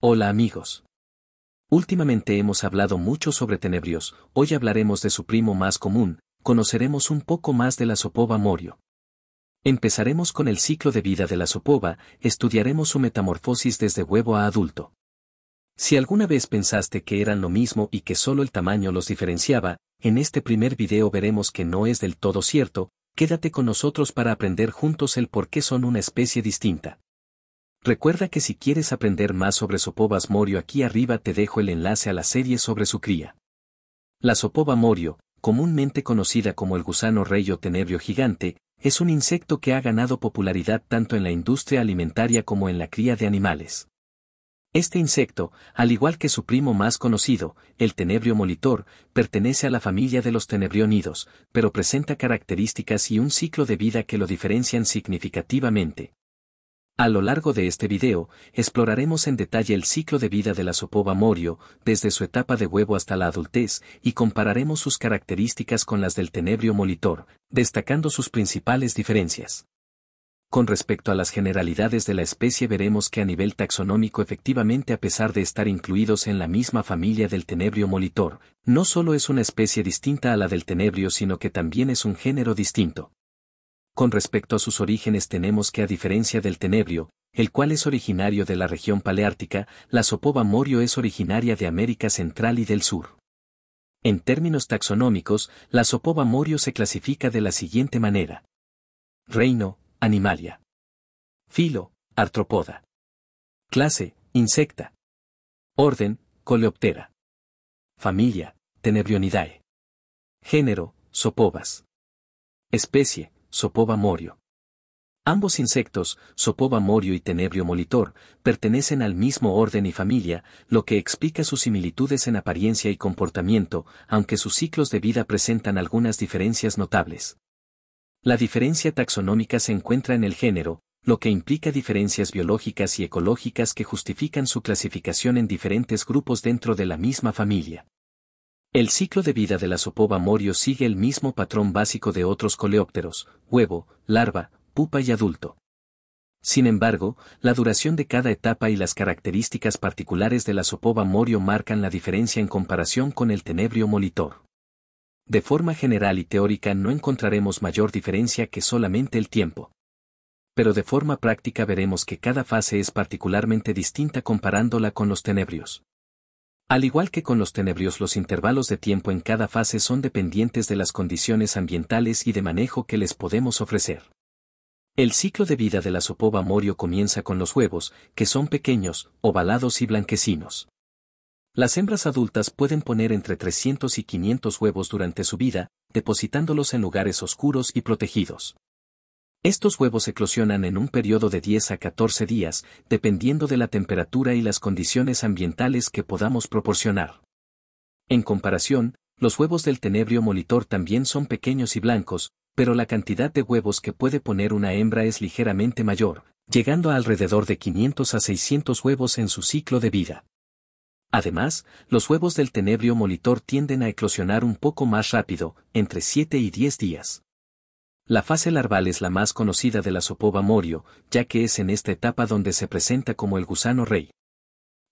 Hola amigos. Últimamente hemos hablado mucho sobre Tenebrios, hoy hablaremos de su primo más común, conoceremos un poco más de la sopova Morio. Empezaremos con el ciclo de vida de la sopova, estudiaremos su metamorfosis desde huevo a adulto. Si alguna vez pensaste que eran lo mismo y que solo el tamaño los diferenciaba, en este primer video veremos que no es del todo cierto, quédate con nosotros para aprender juntos el por qué son una especie distinta. Recuerda que si quieres aprender más sobre Sopovas Morio aquí arriba te dejo el enlace a la serie sobre su cría. La Sopoba Morio, comúnmente conocida como el gusano rey o tenebrio gigante, es un insecto que ha ganado popularidad tanto en la industria alimentaria como en la cría de animales. Este insecto, al igual que su primo más conocido, el tenebrio molitor, pertenece a la familia de los tenebrionidos, pero presenta características y un ciclo de vida que lo diferencian significativamente. A lo largo de este video, exploraremos en detalle el ciclo de vida de la Sopoba morio, desde su etapa de huevo hasta la adultez, y compararemos sus características con las del tenebrio molitor, destacando sus principales diferencias. Con respecto a las generalidades de la especie veremos que a nivel taxonómico efectivamente a pesar de estar incluidos en la misma familia del tenebrio molitor, no solo es una especie distinta a la del tenebrio sino que también es un género distinto con respecto a sus orígenes tenemos que a diferencia del tenebrio, el cual es originario de la región paleártica, la sopoba morio es originaria de América Central y del Sur. En términos taxonómicos, la sopoba morio se clasifica de la siguiente manera. Reino, Animalia. Filo, Artrópoda. Clase, Insecta. Orden, Coleoptera. Familia, Tenebrionidae. Género, Sopobas. Especie, Sopova morio. Ambos insectos, Sopova morio y Tenebrio molitor, pertenecen al mismo orden y familia, lo que explica sus similitudes en apariencia y comportamiento, aunque sus ciclos de vida presentan algunas diferencias notables. La diferencia taxonómica se encuentra en el género, lo que implica diferencias biológicas y ecológicas que justifican su clasificación en diferentes grupos dentro de la misma familia. El ciclo de vida de la Sopoba morio sigue el mismo patrón básico de otros coleópteros, huevo, larva, pupa y adulto. Sin embargo, la duración de cada etapa y las características particulares de la Sopoba morio marcan la diferencia en comparación con el tenebrio molitor. De forma general y teórica no encontraremos mayor diferencia que solamente el tiempo. Pero de forma práctica veremos que cada fase es particularmente distinta comparándola con los tenebrios. Al igual que con los tenebrios los intervalos de tiempo en cada fase son dependientes de las condiciones ambientales y de manejo que les podemos ofrecer. El ciclo de vida de la sopova morio comienza con los huevos, que son pequeños, ovalados y blanquecinos. Las hembras adultas pueden poner entre 300 y 500 huevos durante su vida, depositándolos en lugares oscuros y protegidos. Estos huevos eclosionan en un periodo de 10 a 14 días, dependiendo de la temperatura y las condiciones ambientales que podamos proporcionar. En comparación, los huevos del tenebrio molitor también son pequeños y blancos, pero la cantidad de huevos que puede poner una hembra es ligeramente mayor, llegando a alrededor de 500 a 600 huevos en su ciclo de vida. Además, los huevos del tenebrio molitor tienden a eclosionar un poco más rápido, entre 7 y 10 días. La fase larval es la más conocida de la sopova morio, ya que es en esta etapa donde se presenta como el gusano rey.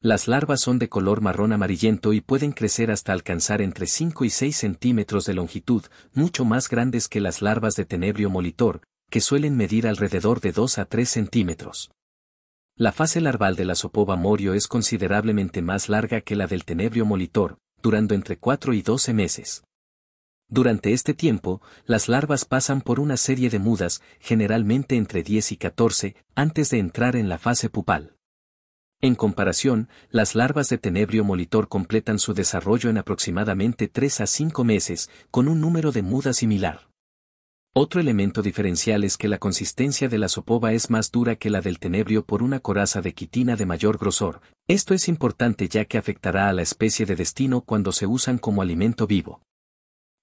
Las larvas son de color marrón amarillento y pueden crecer hasta alcanzar entre 5 y 6 centímetros de longitud, mucho más grandes que las larvas de tenebrio molitor, que suelen medir alrededor de 2 a 3 centímetros. La fase larval de la sopova morio es considerablemente más larga que la del tenebrio molitor, durando entre 4 y 12 meses. Durante este tiempo, las larvas pasan por una serie de mudas, generalmente entre 10 y 14, antes de entrar en la fase pupal. En comparación, las larvas de tenebrio molitor completan su desarrollo en aproximadamente 3 a 5 meses, con un número de mudas similar. Otro elemento diferencial es que la consistencia de la sopova es más dura que la del tenebrio por una coraza de quitina de mayor grosor. Esto es importante ya que afectará a la especie de destino cuando se usan como alimento vivo.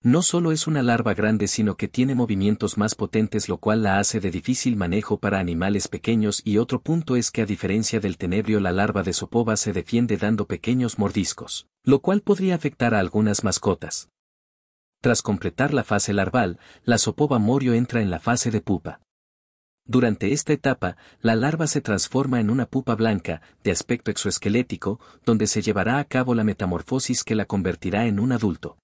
No solo es una larva grande sino que tiene movimientos más potentes lo cual la hace de difícil manejo para animales pequeños y otro punto es que a diferencia del tenebrio la larva de sopova se defiende dando pequeños mordiscos, lo cual podría afectar a algunas mascotas. Tras completar la fase larval, la sopova morio entra en la fase de pupa. Durante esta etapa, la larva se transforma en una pupa blanca, de aspecto exoesquelético, donde se llevará a cabo la metamorfosis que la convertirá en un adulto.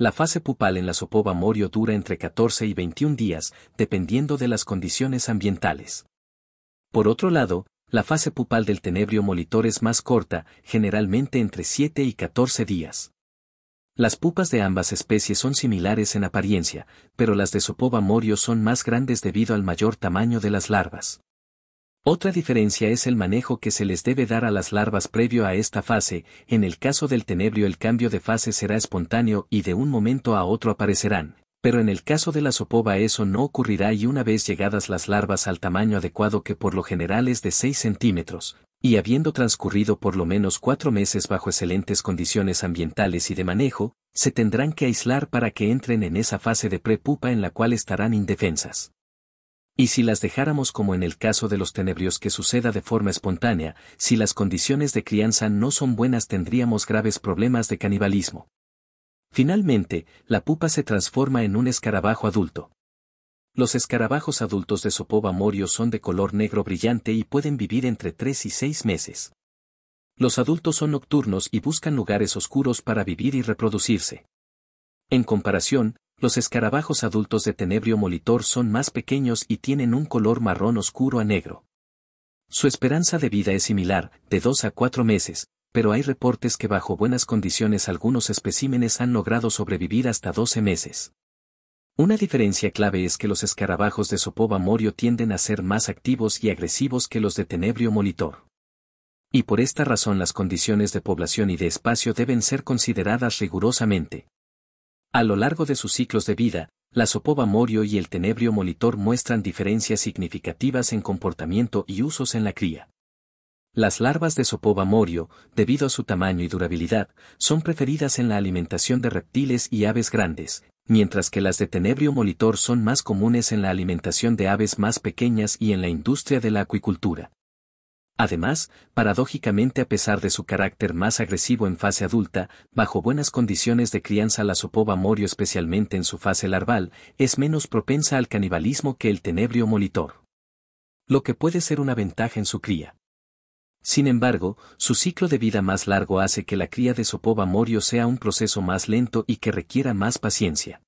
La fase pupal en la sopova morio dura entre 14 y 21 días, dependiendo de las condiciones ambientales. Por otro lado, la fase pupal del tenebrio molitor es más corta, generalmente entre 7 y 14 días. Las pupas de ambas especies son similares en apariencia, pero las de sopova morio son más grandes debido al mayor tamaño de las larvas. Otra diferencia es el manejo que se les debe dar a las larvas previo a esta fase, en el caso del tenebrio el cambio de fase será espontáneo y de un momento a otro aparecerán, pero en el caso de la sopova eso no ocurrirá y una vez llegadas las larvas al tamaño adecuado que por lo general es de 6 centímetros, y habiendo transcurrido por lo menos cuatro meses bajo excelentes condiciones ambientales y de manejo, se tendrán que aislar para que entren en esa fase de prepupa en la cual estarán indefensas. Y si las dejáramos como en el caso de los tenebrios que suceda de forma espontánea, si las condiciones de crianza no son buenas tendríamos graves problemas de canibalismo. Finalmente, la pupa se transforma en un escarabajo adulto. Los escarabajos adultos de Sopova morio son de color negro brillante y pueden vivir entre 3 y 6 meses. Los adultos son nocturnos y buscan lugares oscuros para vivir y reproducirse. En comparación, los escarabajos adultos de tenebrio molitor son más pequeños y tienen un color marrón oscuro a negro. Su esperanza de vida es similar, de 2 a 4 meses, pero hay reportes que bajo buenas condiciones algunos especímenes han logrado sobrevivir hasta 12 meses. Una diferencia clave es que los escarabajos de Sopoba morio tienden a ser más activos y agresivos que los de tenebrio molitor. Y por esta razón las condiciones de población y de espacio deben ser consideradas rigurosamente. A lo largo de sus ciclos de vida, la sopova morio y el tenebrio molitor muestran diferencias significativas en comportamiento y usos en la cría. Las larvas de sopova morio, debido a su tamaño y durabilidad, son preferidas en la alimentación de reptiles y aves grandes, mientras que las de tenebrio molitor son más comunes en la alimentación de aves más pequeñas y en la industria de la acuicultura. Además, paradójicamente a pesar de su carácter más agresivo en fase adulta, bajo buenas condiciones de crianza la sopova morio especialmente en su fase larval, es menos propensa al canibalismo que el tenebrio molitor. Lo que puede ser una ventaja en su cría. Sin embargo, su ciclo de vida más largo hace que la cría de sopova morio sea un proceso más lento y que requiera más paciencia.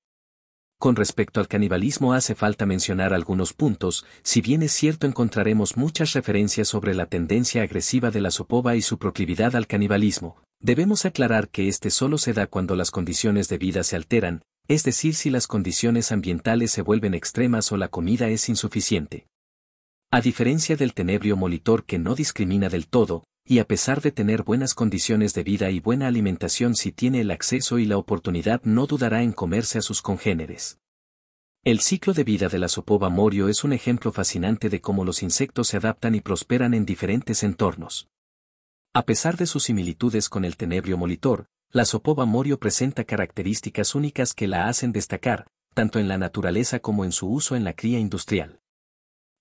Con respecto al canibalismo hace falta mencionar algunos puntos, si bien es cierto encontraremos muchas referencias sobre la tendencia agresiva de la sopoba y su proclividad al canibalismo, debemos aclarar que este solo se da cuando las condiciones de vida se alteran, es decir si las condiciones ambientales se vuelven extremas o la comida es insuficiente. A diferencia del tenebrio molitor que no discrimina del todo, y a pesar de tener buenas condiciones de vida y buena alimentación si tiene el acceso y la oportunidad no dudará en comerse a sus congéneres. El ciclo de vida de la sopova morio es un ejemplo fascinante de cómo los insectos se adaptan y prosperan en diferentes entornos. A pesar de sus similitudes con el tenebrio molitor, la sopova morio presenta características únicas que la hacen destacar, tanto en la naturaleza como en su uso en la cría industrial.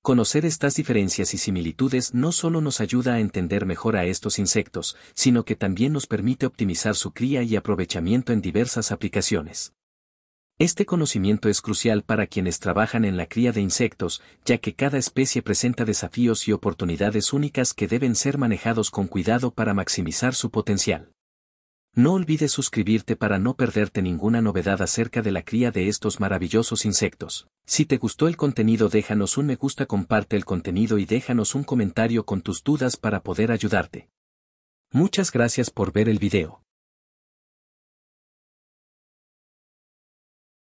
Conocer estas diferencias y similitudes no solo nos ayuda a entender mejor a estos insectos, sino que también nos permite optimizar su cría y aprovechamiento en diversas aplicaciones. Este conocimiento es crucial para quienes trabajan en la cría de insectos, ya que cada especie presenta desafíos y oportunidades únicas que deben ser manejados con cuidado para maximizar su potencial. No olvides suscribirte para no perderte ninguna novedad acerca de la cría de estos maravillosos insectos. Si te gustó el contenido déjanos un me gusta, comparte el contenido y déjanos un comentario con tus dudas para poder ayudarte. Muchas gracias por ver el video.